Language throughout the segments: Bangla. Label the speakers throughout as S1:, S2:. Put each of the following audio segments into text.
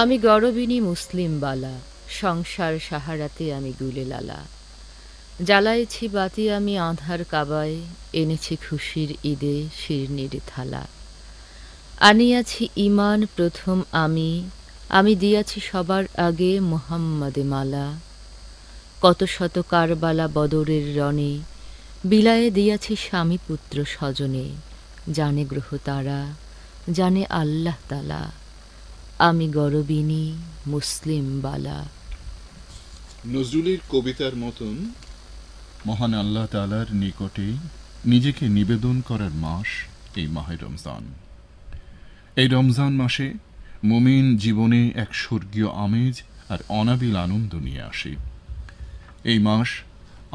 S1: আমি গরবিনী মুসলিম বালা সংসার সাহারাতে আমি গুলে লালা জ্বালাইছি বাতি আমি আধার কাবায় এনেছি খুশির ঈদে শিরনির থালা আনিয়াছি ইমান প্রথম আমি আমি দিয়াছি সবার আগে মোহাম্মদে মালা কত শত কারবালা বদরের রণে বিলায়ে দিয়াছি স্বামী পুত্র স্বজনে জানে গ্রহ তারা জানে আল্লাহ তালা আমি গরবিনী মুসলিম বালা
S2: নজরুলের কবিতার মতন মহান আল্লাহ তালার নিকটে নিজেকে নিবেদন করার মাস এই মাহে রমজান এই রমজান মাসে মুমিন জীবনে এক স্বর্গীয় আমেজ আর অনাবিল আনন্দ নিয়ে আসে এই মাস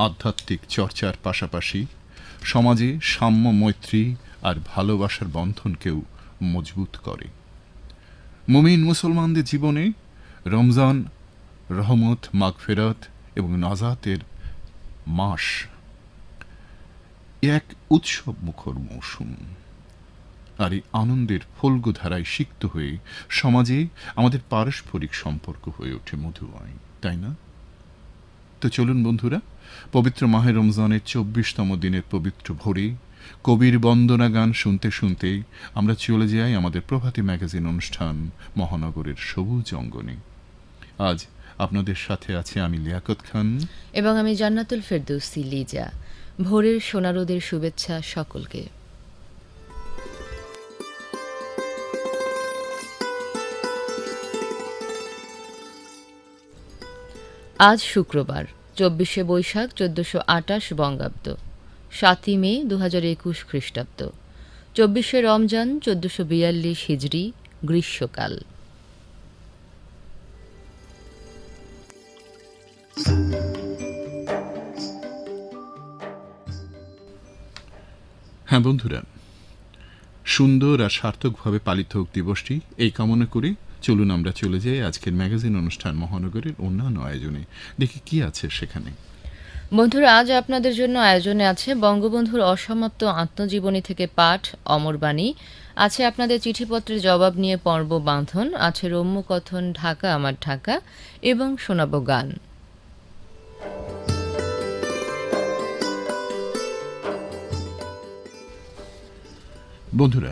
S2: আধ্যাত্মিক চর্চার পাশাপাশি সমাজে সাম্য মৈত্রী আর ভালোবাসার বন্ধনকেও মজবুত করে মুমিন মুসলমানদের জীবনে রমজান রহমত মাগফেরাত এবং নাজাতের মাস এক উৎসব মুখর মৌসুম আর এই আনন্দের ফল্গুধারায় সিক্ত হয়ে সমাজে আমাদের পারস্পরিক সম্পর্ক হয়ে ওঠে মধুময় তাই না তো চলুন বন্ধুরা পবিত্র মাহে রমজানের চব্বিশতম দিনের পবিত্র ভোরে কবির বন্দনা গান শুনতে শুনতেই আমরা চলে যাই আমাদের প্রভাতী ম্যাগাজিন অনুষ্ঠান মহানগরের সবুজ অঙ্গনে আজ আপনাদের সাথে আছে আমি লিয়াকত খান
S1: এবং আমি জান্নাতুল ফেরদৌসি লিজা ভোরের সোনারোদের শুভেচ্ছা সকলকে আজ শুক্রবার চব্বিশে বৈশাখ চোদ্দশো আটাশ বঙ্গাব্দ সাতই মে দু হাজার একুশ খ্রিস্টাব্দ চব্বিশে রমজান চোদ্দোশো বিয়াল্লিশ হিজড়ি গ্রীষ্মকাল
S2: হ্যাঁ বন্ধুরা সুন্দর আর সার্থকভাবে পালিত হোক দিবসটি এই কামনা করি চলুন আমরা চলে যাই আজকের ম্যাগাজিন অনুষ্ঠান মহানগরের অন্যান্য আয়োজনে দেখি কি আছে সেখানে
S1: বন্ধুরা আজ আপনাদের জন্য আয়োজনে আছে বঙ্গবন্ধুর অসমাপ্ত আত্মজীবনী থেকে পাঠ অমরবাণী আছে আপনাদের চিঠিপত্রের জবাব নিয়ে পর্ব বাঁধন আছে রম্যকথন ঢাকা আমার ঢাকা এবং শোনাব গান
S2: বন্ধুরা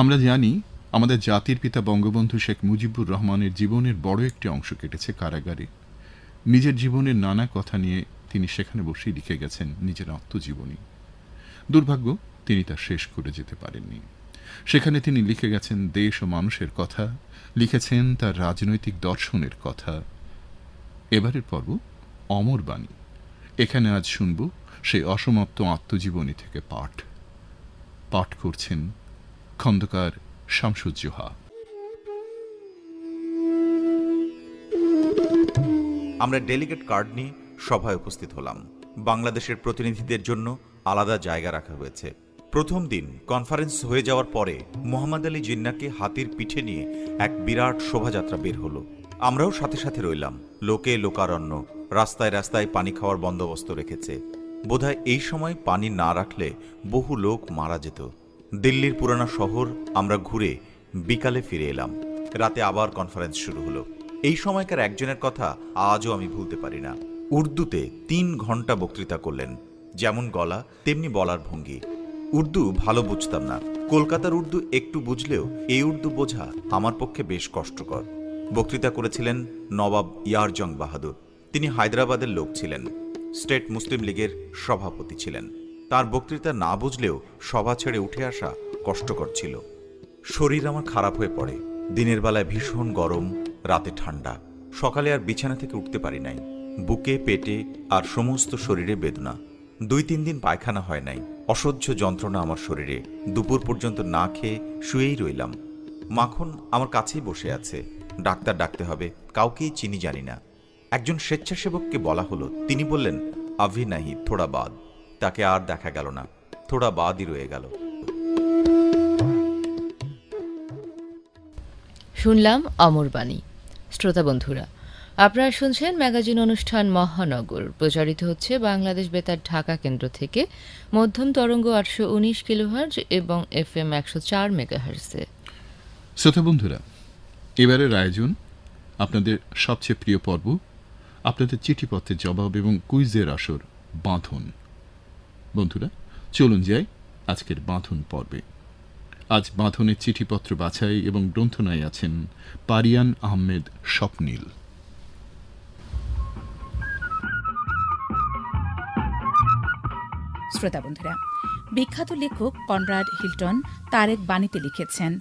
S2: আমরা জানি আমাদের জাতির পিতা বঙ্গবন্ধু শেখ মুজিবুর রহমানের জীবনের বড় একটি অংশ কেটেছে কারাগারে নিজের জীবনের নানা কথা নিয়ে তিনি সেখানে বসেই লিখে গেছেন নিজের আত্মজীবনী দুর্ভাগ্য তিনি তা শেষ করে যেতে পারেননি সেখানে তিনি লিখে গেছেন দেশ ও মানুষের কথা লিখেছেন তার রাজনৈতিক দর্শনের কথা এবারের পর্ব অমর বাণী এখানে আজ শুনব সেই অসমাপ্ত আত্মজীবনী থেকে পাঠ পাঠ করছেন
S3: খন্দকার শামসুজ্জোহা আমরা ডেলিগেট কার্ড নিয়ে সভায় উপস্থিত হলাম বাংলাদেশের প্রতিনিধিদের জন্য আলাদা জায়গা রাখা হয়েছে প্রথম দিন কনফারেন্স হয়ে যাওয়ার পরে মোহাম্মদ আলী জিন্নাকে হাতির পিঠে নিয়ে এক বিরাট শোভাযাত্রা বের হলো আমরাও সাথে সাথে রইলাম লোকে লোকারণ্য রাস্তায় রাস্তায় পানি খাওয়ার বন্দোবস্ত রেখেছে বোধহয় এই সময় পানি না রাখলে বহু লোক মারা যেত দিল্লির পুরানা শহর আমরা ঘুরে বিকালে ফিরে এলাম রাতে আবার কনফারেন্স শুরু হলো এই সময়কার একজনের কথা আজও আমি ভুলতে পারি না উর্দুতে তিন ঘন্টা বক্তৃতা করলেন যেমন গলা তেমনি বলার ভঙ্গি উর্দু ভালো বুঝতাম না কলকাতার উর্দু একটু বুঝলেও এই উর্দু বোঝা আমার পক্ষে বেশ কষ্টকর বক্তৃতা করেছিলেন নবাব ইয়ারজং বাহাদুর তিনি হায়দ্রাবাদের লোক ছিলেন স্টেট মুসলিম লীগের সভাপতি ছিলেন তার বক্তৃতা না বুঝলেও সভা ছেড়ে উঠে আসা কষ্টকর ছিল শরীর আমার খারাপ হয়ে পড়ে দিনের বেলায় ভীষণ গরম রাতে ঠান্ডা সকালে আর বিছানা থেকে উঠতে পারি নাই বুকে পেটে আর সমস্ত শরীরে বেদনা দুই তিন দিন পায়খানা হয় নাই অসহ্য যন্ত্রণা আমার শরীরে দুপুর পর্যন্ত না খেয়ে শুয়েই রইলাম মাখন আমার কাছেই বসে আছে ডাক্তার ডাকতে হবে কাউকেই চিনি জানি না একজন স্বেচ্ছাসেবককে বলা হলো তিনি বললেন আভি নাহি থোড়া বাদ তাকে আর দেখা গেল না থোড়া বাদই রয়ে গেল
S1: শুনলাম অমরবাণী শ্রোতা বন্ধুরা আপনারা শুনছেন ম্যাগাজিন অনুষ্ঠান মহানগর প্রচারিত হচ্ছে বাংলাদেশ বেতার ঢাকা কেন্দ্র থেকে মধ্যম তরঙ্গ আটশো উনিশ কিলোহার্জ এবং এফ এম একশো চার মেগাহার্সে
S2: শ্রোতা বন্ধুরা এবারের আয়োজন আপনাদের সবচেয়ে প্রিয় পর্ব আপনাদের চিঠিপত্রের জবাব এবং কুইজের আসর বাঁধন বন্ধুরা চলুন যাই আজকের বাঁধন পর্বে আজ বাঁধনের চিঠিপত্র বাছাই এবং গ্রন্থনায় আছেন পারিয়ান আহমেদ স্বপ্নীল
S4: শ্রোতা বন্ধুরা বিখ্যাত লেখক কনরাড হিল্টন তার এক বাণীতে লিখেছেন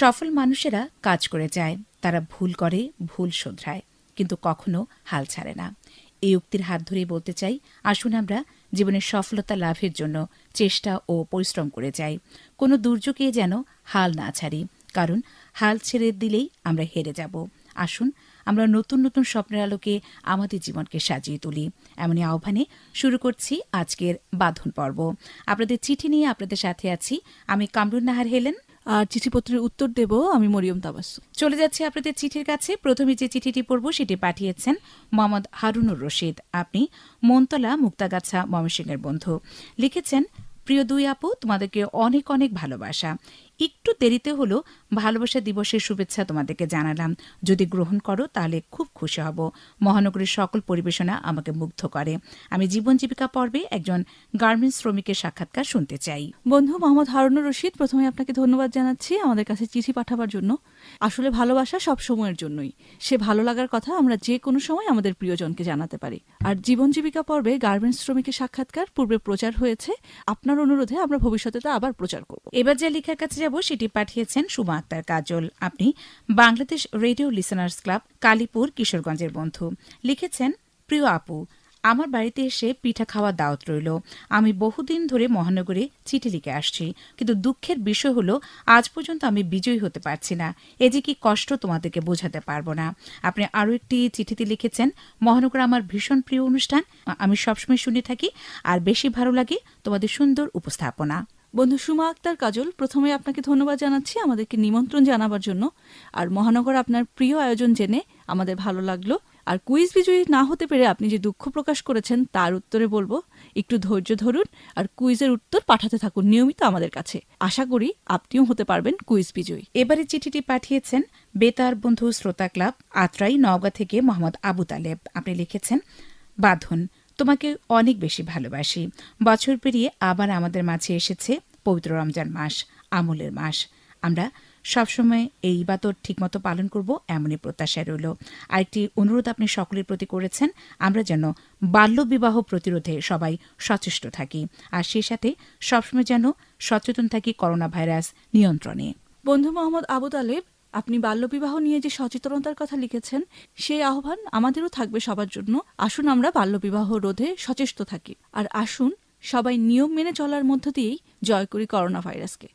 S4: সফল মানুষেরা কাজ করে যায় তারা ভুল করে ভুল শোধরায় কিন্তু কখনো হাল ছাড়ে না এই উক্তির হাত ধরেই বলতে চাই আসুন আমরা জীবনের সফলতা লাভের জন্য চেষ্টা ও পরিশ্রম করে যাই কোনো দুর্যোগে যেন হাল না ছাড়ি কারণ হাল ছেড়ে দিলেই আমরা হেরে যাব আসুন আমরা নতুন নতুন স্বপ্নের আলোকে আমাদের জীবনকে সাজিয়ে তুলি এমনই আহ্বানে শুরু করছি আজকের বাঁধন পর্ব আপনাদের চিঠি নিয়ে আপনাদের সাথে আছি আমি কামরুন নাহার হেলেন আর চিঠিপত্রের উত্তর দেব আমি মরিয়ম তাবাস চলে যাচ্ছি আপনাদের চিঠির কাছে প্রথমে যে চিঠিটি পড়ব সেটি পাঠিয়েছেন মোহাম্মদ হারুনুর রশিদ আপনি মনতলা মুক্তাগাছা ময়মনসিংহের বন্ধু লিখেছেন প্রিয় দুই আপু তোমাদেরকে অনেক অনেক ভালোবাসা একটু দেরিতে হলো ভালোবাসা দিবসের শুভেচ্ছা তোমাদেরকে জানালাম যদি গ্রহণ করো তাহলে খুব খুশি হব মহানগরীর সকল পরিবেশনা আমাকে মুগ্ধ করে আমি জীবন জীবিকা পর্বে একজন গার্মেন্টস শ্রমিকের সাক্ষাৎকার শুনতে চাই বন্ধু মোহাম্মদ হারুনুর রশিদ প্রথমে
S5: আপনাকে ধন্যবাদ জানাচ্ছি আমাদের কাছে চিঠি পাঠাবার জন্য আসলে ভালোবাসা সব সময়ের জন্যই সে ভালো লাগার কথা আমরা যে কোনো সময় আমাদের প্রিয়জনকে জানাতে পারি আর জীবন জীবিকা পর্বে গার্মেন্টস
S4: শ্রমিকের সাক্ষাৎকার পূর্বে প্রচার হয়েছে আপনার অনুরোধে আমরা ভবিষ্যতে তা আবার প্রচার করব এবার যে লেখার কাছে যাব সেটি পাঠিয়েছেন সুমা আক্তার কাজল আপনি Bangladesh radio listeners club Kalipur কিশোরগঞ্জের বন্ধু লিখেছেন প্রিয় আপু আমার বাড়িতে এসে পিঠা খাওয়া দাওয়াত রইল আমি বহুদিন ধরে মহানগরে চিঠি লিখে আসছি কিন্তু দুঃখের বিষয় হলো আজ পর্যন্ত আমি বিজয়ী হতে পারছি না এ যে কি কষ্ট তোমাদেরকে বোঝাতে পারবো না আপনি আরও একটি চিঠিতে লিখেছেন মহানগর আমার ভীষণ প্রিয় অনুষ্ঠান আমি সবসময় শুনে থাকি আর বেশি ভালো লাগে তোমাদের সুন্দর উপস্থাপনা বন্ধু সুমা আক্তার কাজল প্রথমে
S5: আপনাকে ধন্যবাদ জানাচ্ছি আমাদেরকে নিমন্ত্রণ জানাবার জন্য আর মহানগর আপনার প্রিয় আয়োজন জেনে আমাদের ভালো লাগলো আর কুইজ বিজয়ী না হতে পেরে আপনি যে দুঃখ প্রকাশ করেছেন তার উত্তরে বলবো একটু ধৈর্য ধরুন আর কুইজের উত্তর পাঠাতে থাকুন নিয়মিত আমাদের কাছে আশা করি
S4: আপনিও হতে পারবেন কুইজ বিজয়ী এবারে চিঠিটি পাঠিয়েছেন বেতার বন্ধু শ্রোতা ক্লাব আত্রাই নওগাঁ থেকে মোহাম্মদ আবু তালেব আপনি লিখেছেন বাঁধন তোমাকে অনেক বেশি ভালোবাসি বছর পেরিয়ে আবার আমাদের মাঝে এসেছে পবিত্র রমজান মাস আমলের মাস আমরা সবসময় এই ইবাদত ঠিকমতো পালন করব এমনই প্রত্যাশা রইল আরেকটি অনুরোধ আপনি সকলের প্রতি করেছেন আমরা যেন বাল্যবিবাহ প্রতিরোধে সবাই সচেষ্ট থাকি আর সেই সাথে সবসময় যেন সচেতন থাকি করোনা ভাইরাস নিয়ন্ত্রণে
S5: বন্ধু মোহাম্মদ আবু তালেব আপনি বাল্যবিবাহ নিয়ে যে সচেতনতার কথা লিখেছেন সেই আহ্বান আমাদেরও থাকবে সবার জন্য আসুন আমরা বাল্যবিবাহ রোধে সচেষ্ট থাকি আর আসুন সবাই নিয়ম মেনে চলার মধ্য দিয়েই জয় করি করোনা ভাইরাসকে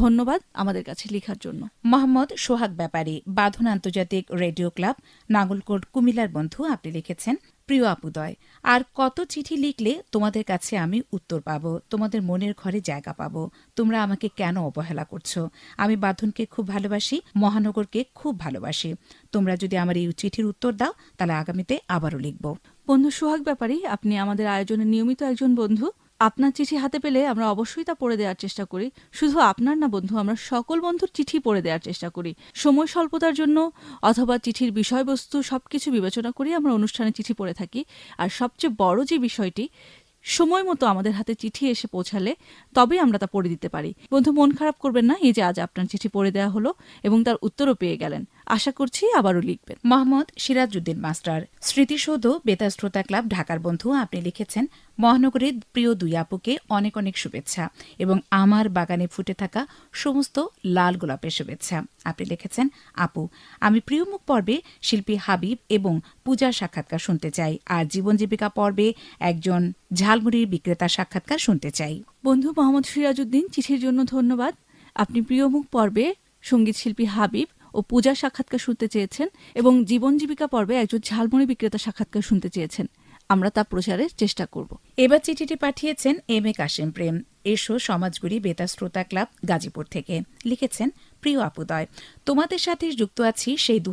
S4: ধন্যবাদ আমাদের কাছে লেখার জন্য মোহাম্মদ সোহাগ ব্যাপারী বাঁধন আন্তর্জাতিক রেডিও ক্লাব নাগলকোট কুমিল্লার বন্ধু আপনি লিখেছেন প্রিয় আপুদয় আর কত চিঠি লিখলে তোমাদের কাছে আমি উত্তর পাব তোমাদের মনের ঘরে জায়গা পাব তোমরা আমাকে কেন অবহেলা করছো আমি বাঁধনকে খুব ভালোবাসি মহানগরকে খুব ভালোবাসি তোমরা যদি আমার এই চিঠির উত্তর দাও তাহলে আগামীতে আবারও লিখব বন্ধু সোহাগ ব্যাপারে আপনি আমাদের আয়োজনে
S5: নিয়মিত একজন বন্ধু আপনার চিঠি হাতে পেলে আমরা অবশ্যই তা পড়ে দেওয়ার চেষ্টা করি শুধু আপনার না বন্ধু আমরা সকল বন্ধুর চিঠি পড়ে দেওয়ার চেষ্টা করি সময় স্বল্পতার জন্য অথবা চিঠির বিষয়বস্তু সব কিছু বিবেচনা করি আমরা অনুষ্ঠানে চিঠি পড়ে থাকি আর সবচেয়ে বড় যে বিষয়টি সময় মতো আমাদের হাতে চিঠি এসে পৌঁছালে তবেই আমরা তা পড়ে দিতে পারি বন্ধু মন খারাপ করবেন
S4: না এই যে আজ আপনার চিঠি পড়ে দেওয়া হলো এবং তার উত্তরও পেয়ে গেলেন আশা করছি আবারও লিখবেন মোহাম্মদ সিরাজউদ্দিন মাস্টার স্মৃতিসৌধ বেতার শ্রোতা ক্লাব ঢাকার বন্ধু আপনি লিখেছেন মহানগরীর প্রিয় দুই আপুকে অনেক অনেক শুভেচ্ছা এবং আমার বাগানে ফুটে থাকা সমস্ত লাল গোলাপের শুভেচ্ছা আপনি লিখেছেন আপু আমি প্রিয়মুখ পর্বে শিল্পী হাবিব এবং পূজার সাক্ষাৎকার শুনতে চাই আর জীবন জীবিকা পর্বে একজন ঝালমুড়ির বিক্রেতার সাক্ষাৎকার শুনতে চাই
S5: বন্ধু মোহাম্মদ সিরাজউদ্দিন চিঠির জন্য ধন্যবাদ আপনি প্রিয়মুখ পর্বে সঙ্গীত শিল্পী হাবিব ও পূজা সাক্ষাৎকার শুনতে চেয়েছেন এবং জীবন জীবিকা পর্বে একজন ঝালমুড়ি বিক্রেতা সাক্ষাৎকার শুনতে চেয়েছেন আমরা তা প্রচারের চেষ্টা করব
S4: এবার চিঠিটি পাঠিয়েছেন এম এ কাশেম প্রেম এসো সমাজগুড়ি বেতা শ্রোতা ক্লাব গাজীপুর থেকে লিখেছেন প্রিয় আপুদয় তোমাদের সাথে যুক্ত আছি সেই দু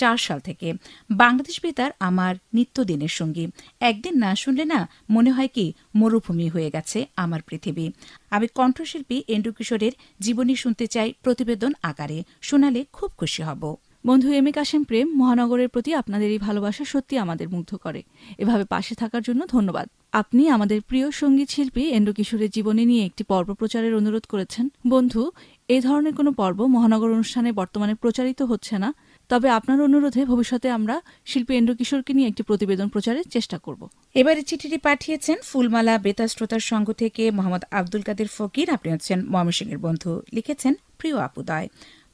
S4: চার সাল থেকে বাংলাদেশ বেতার আমার নিত্যদিনের সঙ্গী একদিন না শুনলে না মনে হয় কি মরুভূমি হয়ে গেছে আমার পৃথিবী আমি কণ্ঠশিল্পী এন্ডু কিশোরের জীবনী শুনতে চাই প্রতিবেদন আকারে শোনালে খুব খুশি হব বন্ধু এম এ কাশেম প্রেম
S5: মহানগরের প্রতি আপনাদের এই ভালোবাসা সত্যি আমাদের মুগ্ধ করে এভাবে পাশে থাকার জন্য ধন্যবাদ আপনি আমাদের প্রিয় সঙ্গীত শিল্পী এন্ডু কিশোরের জীবনে নিয়ে একটি পর্ব প্রচারের অনুরোধ করেছেন বন্ধু এ ধরনের কোনো পর্ব মহানগর অনুষ্ঠানে বর্তমানে প্রচারিত হচ্ছে না তবে আপনার অনুরোধে
S4: ভবিষ্যতে আমরা শিল্পী এন্ড্র কিশোরকে নিয়ে একটি প্রতিবেদন প্রচারের চেষ্টা করব এবারে চিঠিটি পাঠিয়েছেন ফুলমালা বেতা শ্রোতার সংঘ থেকে মোহাম্মদ আব্দুল কাদের ফকির আপনি হচ্ছেন ময়মনসিংহের বন্ধু লিখেছেন প্রিয় আপুদয়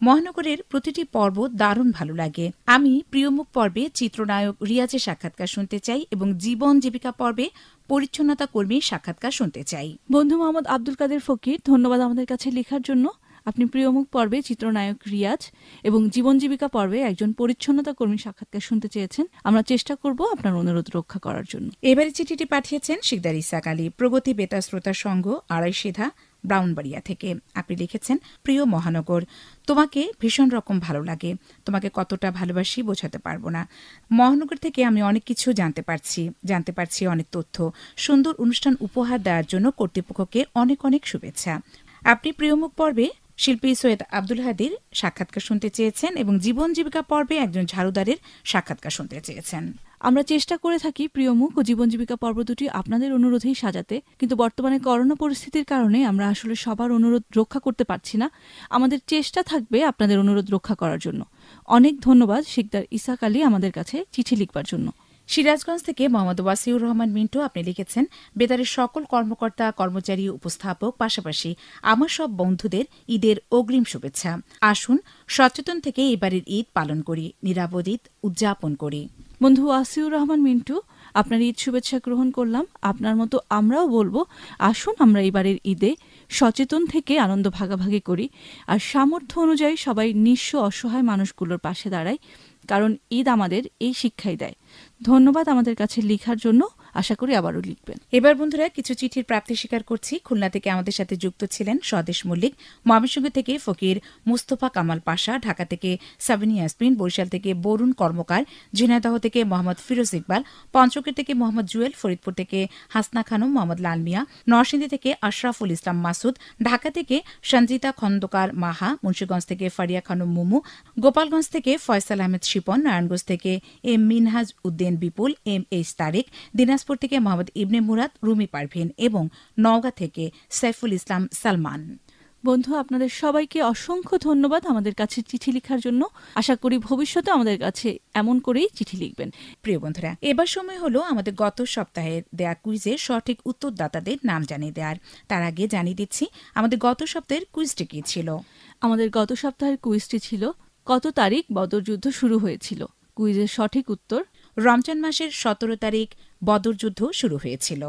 S4: মহানগরের প্রতিটি পর্ব দারুণ ভালো লাগে আমি প্রিয়মুখ পর্বে চিত্রনায়ক রিয়াজের সাক্ষাৎকার শুনতে চাই এবং জীবন জীবিকা পর্বে পরিচ্ছন্নতা কর্মীর সাক্ষাৎকার শুনতে চাই বন্ধু মোহাম্মদ আব্দুল কাদের ফকির ধন্যবাদ আমাদের কাছে লেখার জন্য
S5: আপনি প্রিয়মুখ পর্বে চিত্রনায়ক রিয়াজ এবং জীবন জীবিকা পর্বে একজন পরিচ্ছন্নতা কর্মী
S4: সাক্ষাৎকার শুনতে চেয়েছেন আমরা চেষ্টা করব আপনার অনুরোধ রক্ষা করার জন্য এবারে চিঠিটি পাঠিয়েছেন শিকদার ইসাক আলী প্রগতি বেতা শ্রোতা সংঘ আড়াই সিধা ব্রাউনবাড়িয়া থেকে আপনি লিখেছেন প্রিয় মহানগর তোমাকে ভীষণ রকম ভালো লাগে তোমাকে কতটা ভালোবাসি বোঝাতে পারবো না মহানগর থেকে আমি অনেক কিছু জানতে পারছি জানতে পারছি অনেক তথ্য সুন্দর অনুষ্ঠান উপহার দেওয়ার জন্য কর্তৃপক্ষকে অনেক অনেক শুভেচ্ছা আপনি প্রিয়মুখ পর্বে শিল্পী সৈয়দ আব্দুল হাদির সাক্ষাৎকার শুনতে চেয়েছেন এবং জীবন জীবিকা পর্বে একজন ঝাড়ুদারের সাক্ষাৎকার শুনতে চেয়েছেন আমরা চেষ্টা করে থাকি প্রিয় মুখ ও জীবন জীবিকা পর্ব দুটি আপনাদের
S5: অনুরোধেই সাজাতে কিন্তু বর্তমানে করোনা পরিস্থিতির কারণে আমরা আসলে সবার অনুরোধ রক্ষা করতে পারছি না আমাদের চেষ্টা থাকবে আপনাদের অনুরোধ রক্ষা করার জন্য অনেক ধন্যবাদ শিকদার ইসাক আলী
S4: আমাদের কাছে চিঠি লিখবার জন্য সিরাজগঞ্জ থেকে মোহাম্মদ ওয়াসিউর রহমান মিন্টু আপনি লিখেছেন বেতারের সকল কর্মকর্তা কর্মচারী উপস্থাপক পাশাপাশি আমার সব বন্ধুদের ঈদের অগ্রিম শুভেচ্ছা আসুন সচেতন থেকে এবারের ঈদ পালন করি নিরাপদ ঈদ উদযাপন করি বন্ধু ওয়াসিউর রহমান মিন্টু আপনার ঈদ শুভেচ্ছা গ্রহণ করলাম আপনার
S5: মতো আমরাও বলবো আসুন আমরা এবারের ঈদে সচেতন থেকে আনন্দ ভাগাভাগি করি আর সামর্থ্য অনুযায়ী সবাই নিঃস্ব অসহায় মানুষগুলোর পাশে দাঁড়াই কারণ ঈদ
S4: আমাদের এই শিক্ষাই দেয় ধন্যবাদ আমাদের কাছে লেখার জন্য আশা করি আবারও লিখবেন এবার বন্ধুরা কিছু চিঠির প্রাপ্তি স্বীকার করছি খুলনা থেকে আমাদের সাথে যুক্ত ছিলেন স্বদেশ মল্লিক ময়মনসিংহ থেকে ফকির মুস্তফা কামাল পাশা ঢাকা থেকে সাবিনী ইয়াসমিন বরিশাল থেকে বরুণ কর্মকার ঝিনাইদহ থেকে মোহাম্মদ ফিরোজ ইকবাল পঞ্চকের থেকে মোহাম্মদ জুয়েল ফরিদপুর থেকে হাসনা খানম মোহাম্মদ লাল মিয়া নরসিংদী থেকে আশরাফুল ইসলাম মাসুদ ঢাকা থেকে সঞ্জিতা খন্দকার মাহা মুন্সীগঞ্জ থেকে ফারিয়া খানম মুমু গোপালগঞ্জ থেকে ফয়সাল আহমেদ শিপন নারায়ণগঞ্জ থেকে M Minhaj Uddin Bipul M H Tarik Dinaj Dinajpur থেকে মোহাম্মদ ইবনে মুরাদ রুমি পারভিন এবং নওগাঁ থেকে সাইফুল ইসলাম সালমান বন্ধু আপনাদের
S5: সবাইকে অসংখ্য ধন্যবাদ আমাদের কাছে চিঠি লেখার জন্য আশা করি ভবিষ্যতে আমাদের কাছে এমন
S4: করেই চিঠি লিখবেন প্রিয় বন্ধুরা এবার সময় হলো আমাদের গত সপ্তাহে দেয়া কুইজের সঠিক উত্তরদাতাদের নাম জানিয়ে দেওয়ার তার আগে জানিয়ে দিচ্ছি আমাদের গত সপ্তাহের কুইজটি কি ছিল আমাদের গত সপ্তাহের কুইজটি ছিল কত তারিখ বদর যুদ্ধ শুরু হয়েছিল
S5: কুইজের সঠিক উত্তর রমজান মাসের সতেরো তারিখ বদরযুদ্ধ শুরু হয়েছিল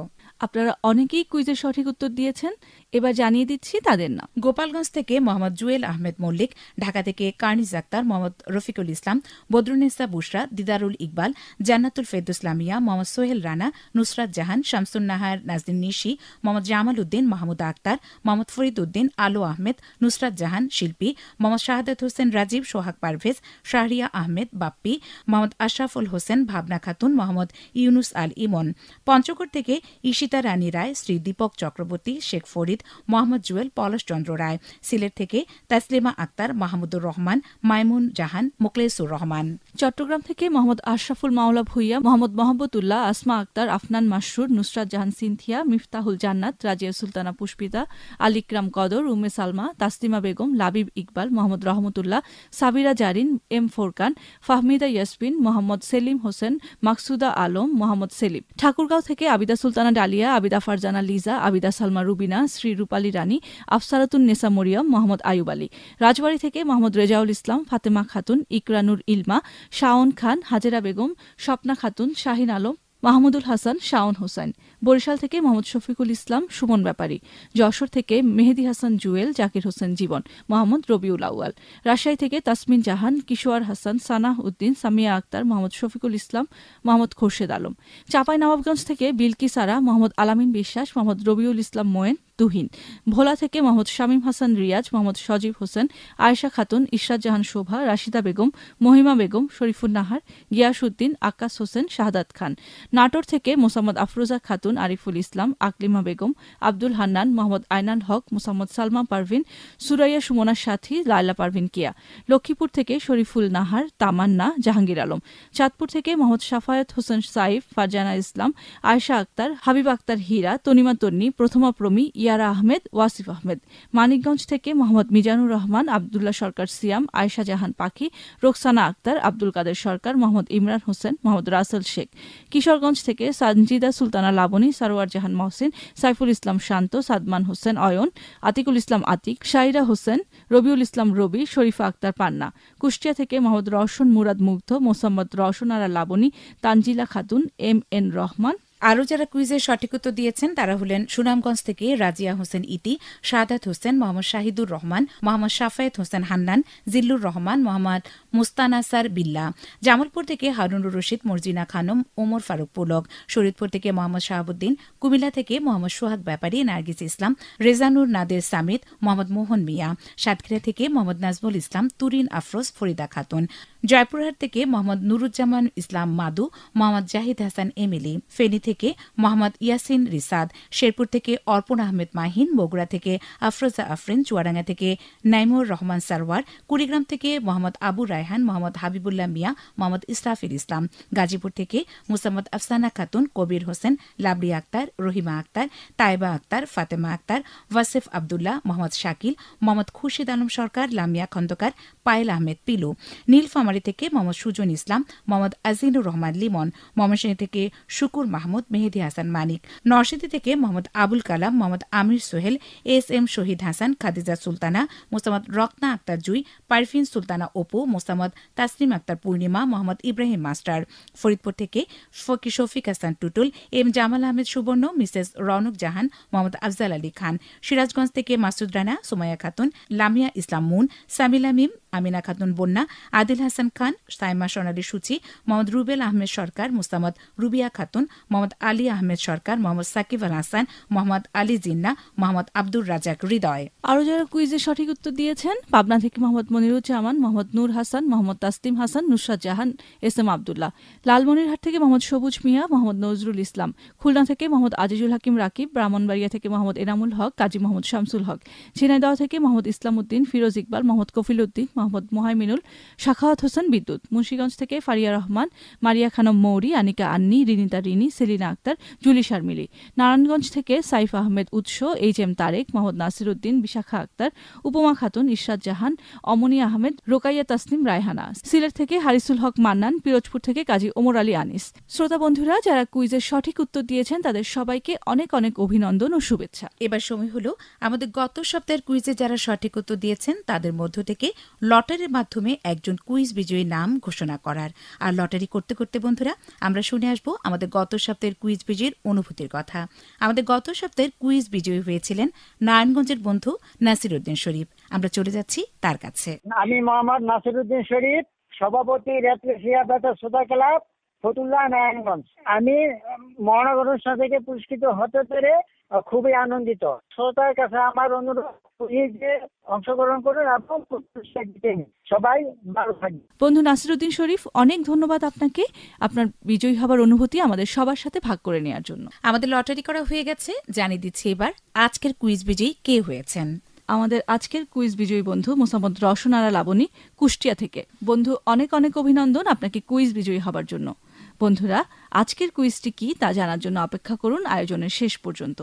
S4: আপনারা অনেকেই কুইজের সঠিক উত্তর দিয়েছেন এবার জানিয়ে দিচ্ছি তাদের নাম গোপালগঞ্জ থেকে মোহাম্মদ জুয়েল আহমেদ মল্লিক ঢাকা থেকে কার্নিজ আক্তার মোহাম্মদ রফিকুল ইসলাম বদরুনেসা বুসরা দিদারুল ইকবাল জান্নাতুল ফেদুসলামিয়া মোহাম্মদ সোহেল রানা নুসরাত জাহান শামসুন নাহার নাজদিন নিশি মোহাম্মদ জামাল উদ্দিন মাহমুদা আক্তার মোহাম্মদ ফরিদ উদ্দিন আলো আহমেদ নুসরাত জাহান শিল্পী মোহাম্মদ শাহাদাত হোসেন রাজীব সোহাগ পারভেজ শাহরিয়া আহমেদ বাপ্পি মোহাম্মদ আশরাফুল হোসেন ভাবনা খাতুন মোহাম্মদ ইউনুস আল ইমন পঞ্চগড় থেকে ঈশিতা রানী রায় শ্রী দীপক চক্রবর্তী শেখ ফরিদ মোহাম্মদ জুয়েল চন্দ্র রায় সিলেট থেকে তাসলিমা আক্তার মাহমুদুর রহমান মাইমুন জাহান মুকলেসুর রহমান চট্টগ্রাম থেকে
S5: মোহাম্মদ আশরাফুল মাওলা ভুইয়া মোহাম্মদ মোহাম্মদুল্লাহ আসমা আক্তার আফনান মাসরুর নুসরাত জাহান সিনথিয়া মিফতাহুল জান্নাত রাজিয়া সুলতানা পুষ্পিতা আলিকরাম কদর উমে সালমা তাসলিমা বেগম লাবিব ইকবাল মোহাম্মদ রহমতুল্লাহ সাবিরা জারিন এম ফোরকান ফাহমিদা ইয়াসবিন মোহাম্মদ সেলিম হোসেন মাকসুদা আলম মোহাম্মদ সেলিম ঠাকুরগাঁও থেকে আবিদা সুলতানা ডালিয়া আবিদা ফারজানা লিজা আবিদা সালমা রুবিনা শ্রী রূপালী রানী আফসারাতুন নেসা মরিয়াম মোহাম্মদ আয়ুব আলী রাজবাড়ী থেকে মোহাম্মদ রেজাউল ইসলাম ফাতেমা খাতুন ইকরানুর ইলমা শাওন খান হাজেরা বেগম স্বপ্না খাতুন শাহিন আলম মাহমুদুল হাসান শাওন হোসেন বরিশাল থেকে মোহাম্মদ শফিকুল ইসলাম সুমন ব্যাপারী যশোর থেকে মেহেদি হাসান জুয়েল জাকির হোসেন জীবন মোহাম্মদ রবিউল আউয়াল রাজশাহী থেকে তাসমিন জাহান কিশোয়ার হাসান সানাহ উদ্দিন সামিয়া আক্তার মোহাম্মদ শফিকুল ইসলাম মোহাম্মদ খোরশেদ আলম চাঁপাই নবাবগঞ্জ থেকে বিলকি সারা মোহাম্মদ আলামিন বিশ্বাস মোহাম্মদ রবিউল ইসলাম মোয়েন তুহিন ভোলা থেকে মোহাম্মদ শামীম হাসান রিয়াজ মোহাম্মদ সজীব হোসেন আয়েশা খাতুন ইশরাত জাহান শোভা রাশিদা বেগম মহিমা বেগম শরীফুন নাহার গিয়াসউদ্দিন আকাশ হোসেন শাহাদাত খান নাটোর থেকে মোসাম্মদ আফরোজা খাতুন খাতুন আরিফুল ইসলাম আকলিমা বেগম আব্দুল হান্নান মোহাম্মদ আয়নান হক মোসাম্মদ সালমা পারভিন সুরাইয়া সুমনার সাথী লাইলা পারভিন কিয়া লক্ষ্মীপুর থেকে শরীফুল নাহার তামান্না জাহাঙ্গীর আলম চাঁদপুর থেকে মোহাম্মদ সাফায়ত হোসেন সাইফ ফারজানা ইসলাম আয়শা আক্তার হাবিব আক্তার হীরা তনিমা তন্নি প্রথমা প্রমী ইয়ারা আহমেদ ওয়াসিফ আহমেদ মানিকগঞ্জ থেকে মোহাম্মদ মিজানুর রহমান আবদুল্লাহ সরকার সিয়াম আয়শা জাহান পাখি রোকসানা আক্তার আব্দুল কাদের সরকার মোহাম্মদ ইমরান হোসেন মোহাম্মদ রাসেল শেখ কিশোরগঞ্জ থেকে সানজিদা সুলতানা লাবনী মনি সারোয়ার জাহান মহসিন সাইফুল ইসলাম শান্ত সাদমান হোসেন অয়ন আতিকুল ইসলাম আতিক সাইরা হোসেন রবিউল ইসলাম রবি শরীফা আক্তার পান্না কুষ্টিয়া থেকে মোহাম্মদ রওশন মুরাদ মুগ্ধ মোসাম্মদ
S4: রওশন আরা লাবনী তানজিলা খাতুন এম এন রহমান আরও যারা কুইজের সঠিক উত্তর দিয়েছেন তারা হলেন সুনামগঞ্জ থেকে রাজিয়া হোসেন ইতি সাদাত হোসেন মোহাম্মদ শাহিদুর রহমান মোহাম্মদ সাফায়েত হোসেন হান্নান জিল্লুর রহমান মোহাম্মদ মুস্তানাসার বিল্লা জামালপুর থেকে হারুনুর রশিদ মর্জিনা খানম ওমর ফারুক পুলক শরীদপুর থেকে মোহাম্মদ শাহাবুদ্দিন কুমিল্লা থেকে মোহাম্মদ সোহাগ ব্যাপারী নার্গিস ইসলাম রেজানুর নাদের সামিদ মোহাম্মদ মোহন মিয়া সাতক্ষীরা থেকে মোহাম্মদ নাজমুল ইসলাম তুরিন আফরোজ ফরিদা খাতুন জয়পুরহাট থেকে মোহাম্মদ নুরুজ্জামান ইসলাম মাদু মোহাম্মদ জাহিদ হাসান এমিলি ফেনী থেকে মোহাম্মদ ইয়াসিন রিসাদ শেরপুর থেকে অর্পণ আহমেদ মাহিন বগুড়া থেকে আফরোজা আফরিন চুয়াডাঙ্গা থেকে নাইমুর রহমান সারওয়ার কুড়িগ্রাম থেকে মোহাম্মদ আবু রায়হান মোহাম্মদ হাবিবুল্লাহ মিয়া মোহাম্মদ ইসরাফিল ইসলাম গাজীপুর থেকে মুসাম্মদ আফসানা খাতুন কবির হোসেন লাবড়ি আক্তার রহিমা আক্তার তাইবা আক্তার ফাতেমা আক্তার ওয়াসিফ আবদুল্লাহ মোহাম্মদ শাকিল মোহাম্মদ খুশিদ আলম সরকার লামিয়া খন্দকার পায়েল আহমেদ পিলু নীলফামার মহামারি থেকে মোহাম্মদ সুজন ইসলাম মোহাম্মদ আজিনুর রহমান লিমন মোহাম্মদ থেকে শুকুর মাহমুদ মেহেদি হাসান মানিক নরসিদ্দি থেকে Mohammad Abul Kalam Mohammad Amir Sohel S M Shahid Hasan Khadija Sultana Mosammat Ratna Akter Jui Parvin Sultana Opu Mosammat Tasnim Akter Purnima Mohammad Ibrahim master Faridpur থেকে ফকি শফিক হাসান টুটুল এম জামাল আহমেদ সুবর্ণ মিসেস রনক জাহান মোহাম্মদ আফজাল আলী খান সিরাজগঞ্জ থেকে মাসুদ রানা সুমায়া খাতুন লামিয়া ইসলাম মুন সামিলা মিম আমিনা খাতুন বন্যা আদিল হাসান খান সাইমা সোনালী সূচি মোহাম্মদ রুবেল আহমেদ সরকার মুস্তামদ রুবিয়া খাতুন মোহাম্মদ আলী আহমেদ সরকার মোহাম্মদ সাকিব আল হাসান মোহাম্মদ আলী জিন্না মোহাম্মদ আব্দুর রাজাক হৃদয় আরো যারা কুইজে সঠিক উত্তর দিয়েছেন
S5: পাবনা থেকে মোহাম্মদ মনিরুজ্জামান মোহাম্মদ নূর হাসান মোহাম্মদ তাসলিম হাসান নুসরাত জাহান এস এম আবদুল্লাহ লালমনিরহাট থেকে মোহাম্মদ সবুজ মিয়া মোহাম্মদ নজরুল ইসলাম খুলনা থেকে মোহাম্মদ আজিজুল হাকিম রাকিব ব্রাহ্মণবাড়িয়া থেকে মোহাম্মদ এনামুল হক কাজী মোহাম্মদ শামসুল হক ঝিনাইদহ থেকে মোহাম্মদ উদ্দিন ফিরোজ ইকবাল মোহাম্মদ কফিল উদ্দিন মোহাম্মদ মোহাইমিনুল শাখাওয়াত হোসেন বিদ্যুৎ মুন্সীগঞ্জ থেকে ফারিয়া রহমান মারিয়া খানম মৌরি আনিকা আন্নি রিনিতা রিনি সেলিনা আক্তার জুলি শারমিলি নারায়ণগঞ্জ থেকে সাইফ আহমেদ উৎস এইচ এম তারেক মোহাম্মদ নাসির উদ্দিন বিশাখা আক্তার উপমা খাতুন ইশরাত জাহান অমনি আহমেদ রোকাইয়া তাসনিম রায়হানা সিলেট থেকে হারিসুল হক মান্নান পিরোজপুর থেকে কাজী ওমর আলী আনিস শ্রোতা বন্ধুরা যারা কুইজের সঠিক উত্তর দিয়েছেন তাদের সবাইকে অনেক
S4: অনেক অভিনন্দন ও শুভেচ্ছা এবার সময় হলো আমাদের গত সপ্তাহের কুইজে যারা সঠিক উত্তর দিয়েছেন তাদের মধ্য থেকে ল লটারির মাধ্যমে একজন কুইজ বিজয়ী নাম ঘোষণা করার আর লটারি করতে করতে বন্ধুরা আমরা শুনে আসব আমাদের গত সপ্তাহের কুইজ বিজয়ীর অনুভূতির কথা আমাদের গত সপ্তাহের কুইজ বিজয়ী হয়েছিলেন নারায়ণগঞ্জের বন্ধু নাসিরুদ্দিন শরীফ আমরা চলে যাচ্ছি তার কাছে
S3: আমি মোহাম্মদ নাসিরুদ্দিন শরীফ সভাপতি রেপ্লেসিয়া সোদা ক্লাব ফতুল্লাহ নারায়ণগঞ্জ আমি মহানগর অনুষ্ঠান থেকে পুরস্কৃত হতে পেরে খুবই আনন্দিত শ্রোতার কাছে আমার অনুরোধ অংশগ্রহণ করুন এবং সবাই ভালো থাকবে
S5: বন্ধু নাসিরুদ্দিন শরীফ অনেক ধন্যবাদ আপনাকে আপনার বিজয়ী হবার অনুভূতি আমাদের সবার সাথে ভাগ করে নেওয়ার জন্য
S4: আমাদের লটারি করা হয়ে
S5: গেছে জানিয়ে দিচ্ছি এবার আজকের কুইজ বিজয়ী কে হয়েছেন আমাদের আজকের কুইজ বিজয়ী বন্ধু মোসাম্মদ রসনারা লাবণী কুষ্টিয়া থেকে বন্ধু অনেক অনেক অভিনন্দন আপনাকে কুইজ বিজয়ী হবার জন্য বন্ধুরা আজকের কুইজটি কি তা জানার জন্য অপেক্ষা করুন আয়োজনের শেষ পর্যন্ত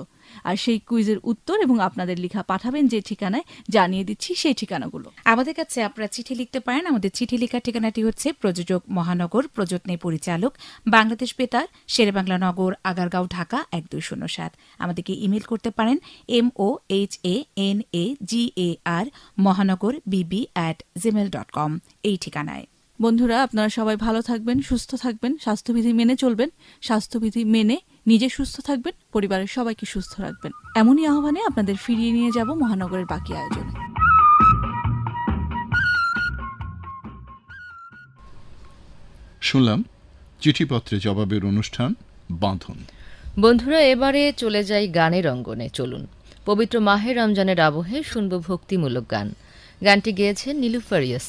S5: আর সেই কুইজের উত্তর এবং আপনাদের লেখা পাঠাবেন যে ঠিকানায় জানিয়ে দিচ্ছি সেই ঠিকানাগুলো
S4: আমাদের কাছে আপনারা চিঠি লিখতে পারেন আমাদের চিঠি লেখার ঠিকানাটি হচ্ছে প্রযোজক মহানগর প্রযত্নে পরিচালক বাংলাদেশ বেতার শেরেবাংলা নগর আগারগাঁও ঢাকা এক দুই শূন্য সাত আমাদেরকে ইমেল করতে পারেন M O H A N A G A R Mahanagar BB at Gmail dot com এই ঠিকানায়
S5: বন্ধুরা আপনারা সবাই ভালো থাকবেন সুস্থ থাকবেন স্বাস্থ্যবিধি মেনে চলবেন স্বাস্থ্যবিধি মেনে নিজে সুস্থ থাকবেন পরিবারের সবাইকে সুস্থ রাখবেন এমনই আহ্বানে আপনাদের ফিরিয়ে নিয়ে যাব মহানগরের বাকি আয়োজনে
S2: শুনলাম চিঠিপত্রে জবাবের অনুষ্ঠান বাঁধন
S1: বন্ধুরা এবারে চলে যাই গানের অঙ্গনে চলুন পবিত্র মাহে রমজানের আবহে শুনব ভক্তিমূলক গান গানটি গেয়েছেন নীলুফারিয়াস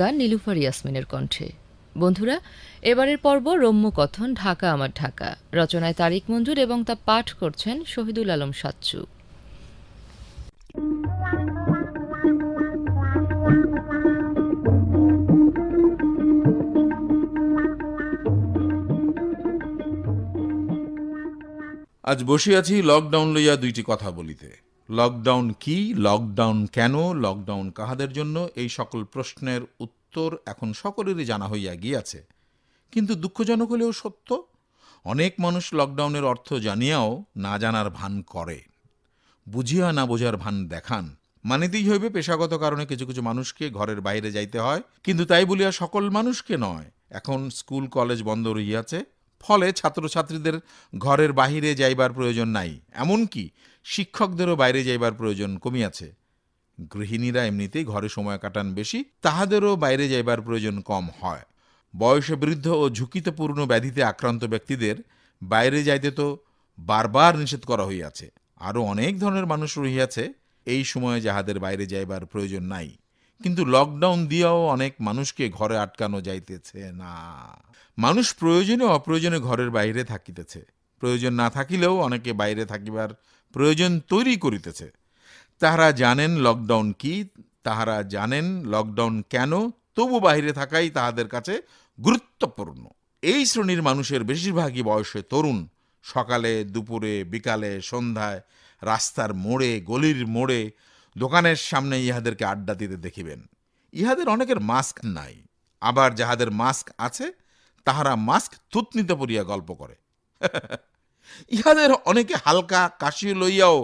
S1: গান নীলুফার ইয়াসমিনের কণ্ঠে বন্ধুরা এবারের পর্ব রম্য কথন ঢাকা আমার ঢাকা রচনায় তারিক মঞ্জুর এবং তা পাঠ করছেন শহীদুল আলম
S6: সাচ্চু আজ বসিয়াছি লকডাউন লইয়া দুইটি কথা বলিতে লকডাউন কি লকডাউন কেন লকডাউন কাহাদের জন্য এই সকল প্রশ্নের উত্তর এখন সকলেরই জানা হইয়া গিয়াছে কিন্তু দুঃখজনক হলেও সত্য অনেক মানুষ লকডাউনের অর্থ জানিয়াও না জানার ভান করে বুঝিয়া না বোঝার ভান দেখান মানিতেই হইবে পেশাগত কারণে কিছু কিছু মানুষকে ঘরের বাইরে যাইতে হয় কিন্তু তাই বলিয়া সকল মানুষকে নয় এখন স্কুল কলেজ বন্ধ রইয়াছে ফলে ছাত্রছাত্রীদের ঘরের বাহিরে যাইবার প্রয়োজন নাই এমনকি শিক্ষকদেরও বাইরে যাইবার প্রয়োজন কমিয়াছে গৃহিণীরা এমনিতেই ঘরে সময় কাটান বেশি তাহাদেরও বাইরে যাইবার প্রয়োজন কম হয় বয়সে বৃদ্ধ ও ঝুঁকিতেপূর্ণ ব্যাধিতে আক্রান্ত ব্যক্তিদের বাইরে যাইতে তো বারবার নিষেধ করা হইয়াছে আরও অনেক ধরনের মানুষ রহিয়াছে এই সময়ে যাহাদের বাইরে যাইবার প্রয়োজন নাই কিন্তু লকডাউন দিয়েও অনেক মানুষকে ঘরে আটকানো যাইতেছে না মানুষ প্রয়োজনে অপ্রয়োজনে ঘরের বাইরে থাকিতেছে প্রয়োজন না থাকিলেও অনেকে বাইরে থাকিবার প্রয়োজন তৈরি করিতেছে তাহারা জানেন লকডাউন কি তাহারা জানেন লকডাউন কেন তবু বাইরে থাকাই তাহাদের কাছে গুরুত্বপূর্ণ এই শ্রেণীর মানুষের বেশিরভাগই বয়সে তরুণ সকালে দুপুরে বিকালে সন্ধ্যায় রাস্তার মোড়ে গলির মোড়ে দোকানের সামনে ইহাদেরকে আড্ডা দিতে দেখিবেন ইহাদের অনেকের মাস্ক নাই আবার যাহাদের মাস্ক আছে তাহারা মাস্ক থুতনিতে পড়িয়া গল্প করে ইহাদের অনেকে হালকা কাশি লইয়াও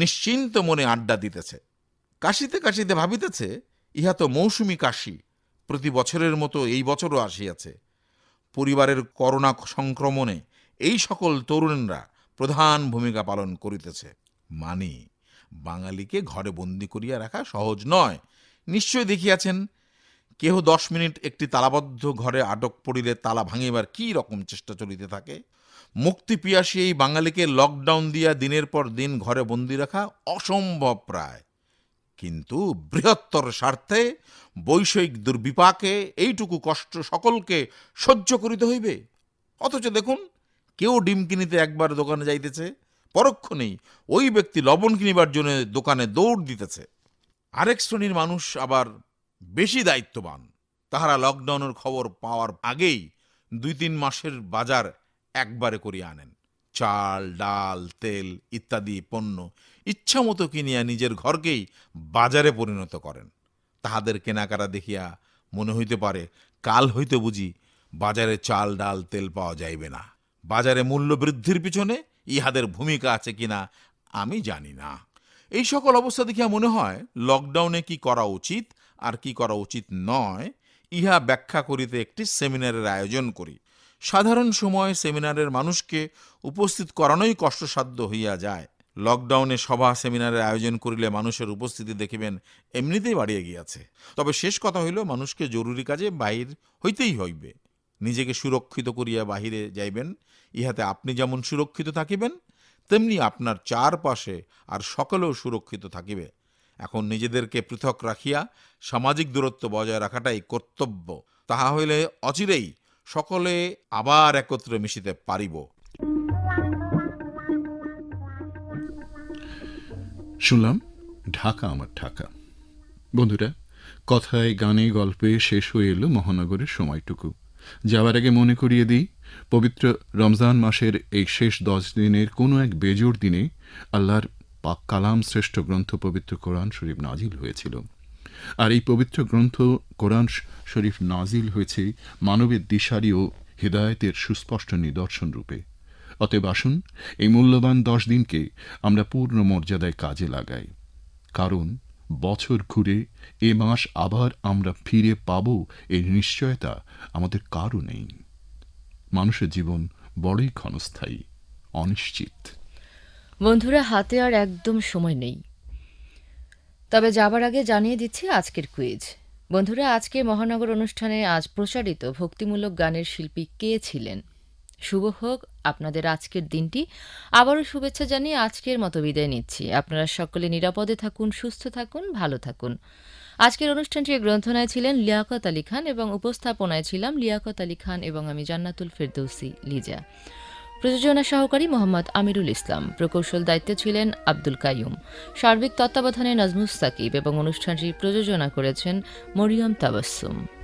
S6: নিশ্চিন্ত মনে আড্ডা দিতেছে কাশিতে কাশিতে ভাবিতেছে ইহা তো মৌসুমি কাশি প্রতি বছরের মতো এই বছরও আসিয়াছে পরিবারের করোনা সংক্রমণে এই সকল তরুণরা প্রধান ভূমিকা পালন করিতেছে মানি বাঙালিকে ঘরে বন্দি করিয়া রাখা সহজ নয় নিশ্চয় দেখিয়াছেন কেহ দশ মিনিট একটি তালাবদ্ধ ঘরে আটক পড়িলে তালা ভাঙিবার কি রকম চেষ্টা চলিতে থাকে মুক্তি পিয়াসী এই বাঙালিকে লকডাউন দিয়া দিনের পর দিন ঘরে বন্দি রাখা অসম্ভব প্রায় কিন্তু বৃহত্তর স্বার্থে বৈষয়িক দুর্বিপাকে এইটুকু কষ্ট সকলকে সহ্য করিতে হইবে অথচ দেখুন কেউ ডিম কিনিতে একবার দোকানে যাইতেছে পরক্ষণেই ওই ব্যক্তি লবণ কিনিবার জন্য দোকানে দৌড় দিতেছে আরেক শ্রেণীর মানুষ আবার বেশি দায়িত্ববান তাহারা লকডাউনের খবর পাওয়ার আগেই দুই তিন মাসের বাজার একবারে করিয়া আনেন চাল ডাল তেল ইত্যাদি পণ্য ইচ্ছামতো কিনিয়া নিজের ঘরকেই বাজারে পরিণত করেন তাহাদের কেনাকাটা দেখিয়া মনে হইতে পারে কাল হইতে বুঝি বাজারে চাল ডাল তেল পাওয়া যাইবে না বাজারে মূল্য বৃদ্ধির পিছনে ইহাদের ভূমিকা আছে কিনা আমি জানি না এই সকল অবস্থা দেখিয়া মনে হয় লকডাউনে কি করা উচিত আর কি করা উচিত নয় ইহা ব্যাখ্যা করিতে একটি সেমিনারের আয়োজন করি সাধারণ সময়ে সেমিনারের মানুষকে উপস্থিত করানোই কষ্টসাধ্য হইয়া যায় লকডাউনে সভা সেমিনারের আয়োজন করিলে মানুষের উপস্থিতি দেখিবেন এমনিতেই বাড়িয়ে গিয়াছে তবে শেষ কথা হইল মানুষকে জরুরি কাজে বাহির হইতেই হইবে নিজেকে সুরক্ষিত করিয়া বাহিরে যাইবেন ইহাতে আপনি যেমন সুরক্ষিত থাকিবেন তেমনি আপনার চারপাশে আর সকলেও সুরক্ষিত থাকিবে এখন নিজেদেরকে পৃথক রাখিয়া সামাজিক দূরত্ব বজায় রাখাটাই কর্তব্য তাহা হইলে অচিরেই সকলে আবার একত্রে মিশিতে পারিব
S2: শুনলাম ঢাকা আমার ঢাকা বন্ধুরা কথায় গানে গল্পে শেষ হয়ে এলো মহানগরের সময়টুকু যাওয়ার আগে মনে করিয়ে দিই পবিত্র রমজান মাসের এই শেষ দশ দিনের কোনো এক বেজোর দিনে আল্লাহর পাক কালাম শ্রেষ্ঠ গ্রন্থ পবিত্র কোরআন শরীফ নাজিল হয়েছিল আর এই পবিত্র গ্রন্থ কোরআন শরীফ নাজিল হয়েছে মানবের দিশারি ও হৃদায়তের সুস্পষ্ট নিদর্শন রূপে অতএব আসুন এই মূল্যবান দশ দিনকে আমরা পূর্ণ মর্যাদায় কাজে লাগাই কারণ বছর ঘুরে এ মাস আবার আমরা ফিরে পাব এই নিশ্চয়তা আমাদের কারও নেই মানুষের জীবন বড়ই ক্ষণস্থায়ী অনিশ্চিত
S1: বন্ধুরা হাতে আর একদম সময় নেই তবে যাবার আগে জানিয়ে দিচ্ছি আজকের কুইজ বন্ধুরা আজকে মহানগর অনুষ্ঠানে আজ প্রচারিত ভক্তিমূলক গানের শিল্পী কে ছিলেন শুভ হোক আপনাদের আজকের দিনটি আবারও শুভেচ্ছা জানিয়ে আজকের মতো বিদায় নিচ্ছি আপনারা সকলে নিরাপদে থাকুন সুস্থ থাকুন ভালো থাকুন আজকের অনুষ্ঠানটির গ্রন্থনায় ছিলেন লিয়াকত আলী খান এবং উপস্থাপনায় ছিলাম লিয়াকত আলী খান এবং আমি জান্নাতুল ফেরদৌসি লিজা প্রযোজনা সহকারী মোহাম্মদ আমিরুল ইসলাম প্রকৌশল দায়িত্বে ছিলেন আব্দুল কাইম সার্বিক তত্ত্বাবধানে নাজমুস সাকিব এবং অনুষ্ঠানটি প্রযোজনা করেছেন মরিয়ম তাবাসুম